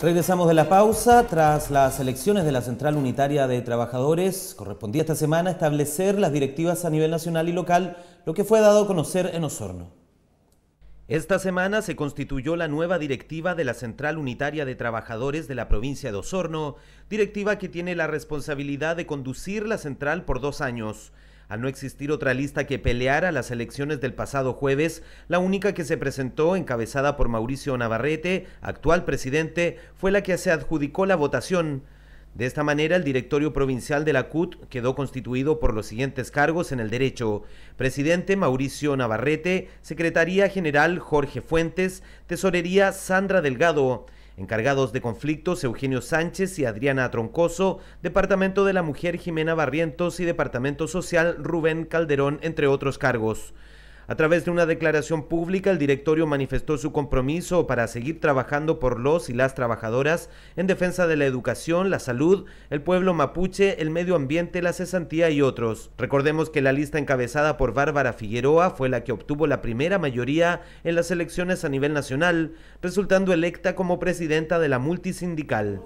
Regresamos de la pausa tras las elecciones de la Central Unitaria de Trabajadores. Correspondía esta semana establecer las directivas a nivel nacional y local, lo que fue dado a conocer en Osorno. Esta semana se constituyó la nueva directiva de la Central Unitaria de Trabajadores de la provincia de Osorno, directiva que tiene la responsabilidad de conducir la central por dos años. Al no existir otra lista que peleara las elecciones del pasado jueves, la única que se presentó, encabezada por Mauricio Navarrete, actual presidente, fue la que se adjudicó la votación. De esta manera, el directorio provincial de la CUT quedó constituido por los siguientes cargos en el derecho. Presidente Mauricio Navarrete, Secretaría General Jorge Fuentes, Tesorería Sandra Delgado, Encargados de conflictos, Eugenio Sánchez y Adriana Troncoso, Departamento de la Mujer Jimena Barrientos y Departamento Social Rubén Calderón, entre otros cargos. A través de una declaración pública, el directorio manifestó su compromiso para seguir trabajando por los y las trabajadoras en defensa de la educación, la salud, el pueblo mapuche, el medio ambiente, la cesantía y otros. Recordemos que la lista encabezada por Bárbara Figueroa fue la que obtuvo la primera mayoría en las elecciones a nivel nacional, resultando electa como presidenta de la multisindical.